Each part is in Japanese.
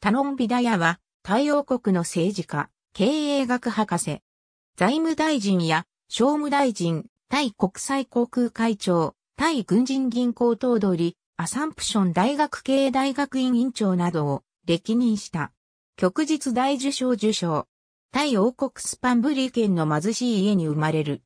タノン・ビダヤは、太陽国の政治家、経営学博士、財務大臣や商務大臣、タイ国際航空会長、タイ軍人銀行頭取、アサンプション大学経営大学院院長などを歴任した。旭日大受賞受賞。タイ王国スパンブリー県の貧しい家に生まれる。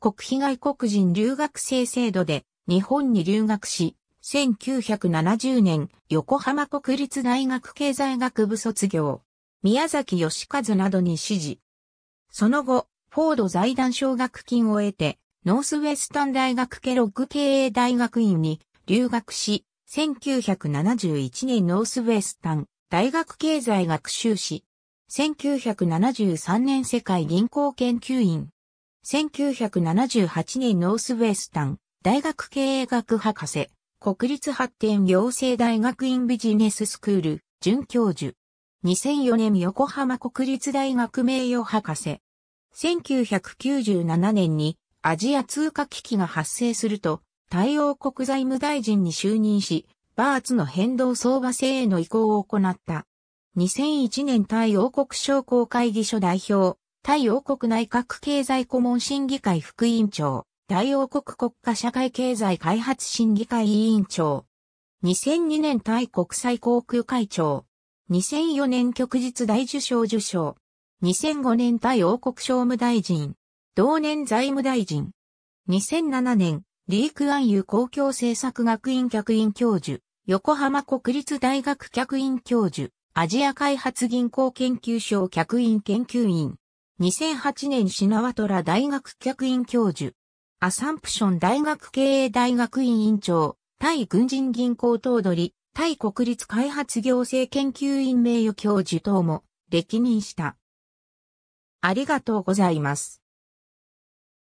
国費外国人留学生制度で日本に留学し、1970年、横浜国立大学経済学部卒業。宮崎義和などに支持。その後、フォード財団奨学金を得て、ノースウェスタン大学ケロッグ経営大学院に留学し、1971年ノースウェスタン大学経済学修士。1973年世界銀行研究員。1978年ノースウェスタン大学経営学博士。国立発展行政大学院ビジネススクール、准教授。2004年横浜国立大学名誉博士。1997年にアジア通貨危機が発生すると、対応国財務大臣に就任し、バーツの変動相場制への移行を行った。2001年対応国商工会議所代表、対応国内閣経済顧問審議会副委員長。大王国国家社会経済開発審議会委員長。2002年タイ国際航空会長。2004年旭日大受賞受賞。2005年タイ王国商務大臣。同年財務大臣。2007年、リークアンユ公共政策学院客員教授。横浜国立大学客員教授。アジア開発銀行研究所客員研究員。2008年品和虎大学客員教授。アサンプション大学経営大学院院長、タイ軍人銀行頭取、タイ国立開発行政研究院名誉教授等も歴任した。ありがとうございます。